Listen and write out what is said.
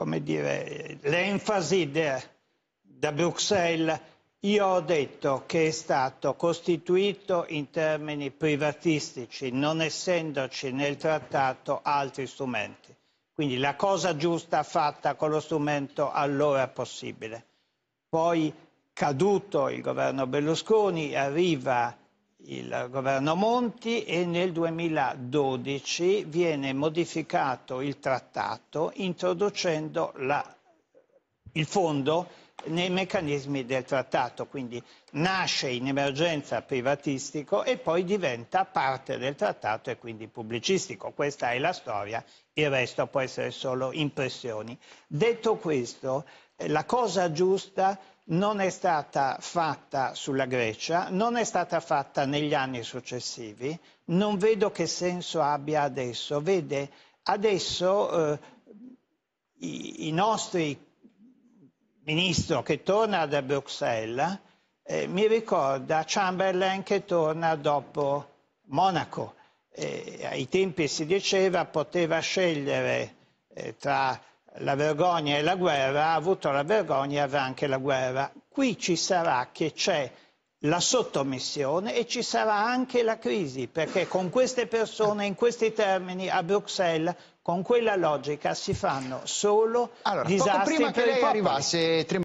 come dire, l'enfasi da Bruxelles. Io ho detto che è stato costituito in termini privatistici, non essendoci nel trattato altri strumenti. Quindi la cosa giusta fatta con lo strumento allora possibile. Poi, caduto il governo Berlusconi, arriva il governo Monti e nel 2012 viene modificato il trattato introducendo la, il fondo nei meccanismi del trattato, quindi nasce in emergenza privatistico e poi diventa parte del trattato e quindi pubblicistico. Questa è la storia, il resto può essere solo impressioni. Detto questo, la cosa giusta non è stata fatta sulla Grecia, non è stata fatta negli anni successivi, non vedo che senso abbia adesso. Vede, adesso eh, i, i, nostri ministro che torna da Bruxelles eh, mi ricorda Chamberlain che torna dopo Monaco. Eh, ai tempi si diceva poteva scegliere eh, tra la vergogna e la guerra, ha avuto la vergogna e avrà anche la guerra. Qui ci sarà che c'è la sottomissione e ci sarà anche la crisi, perché con queste persone, in questi termini, a Bruxelles, con quella logica si fanno solo allora, disastri poco prima che lei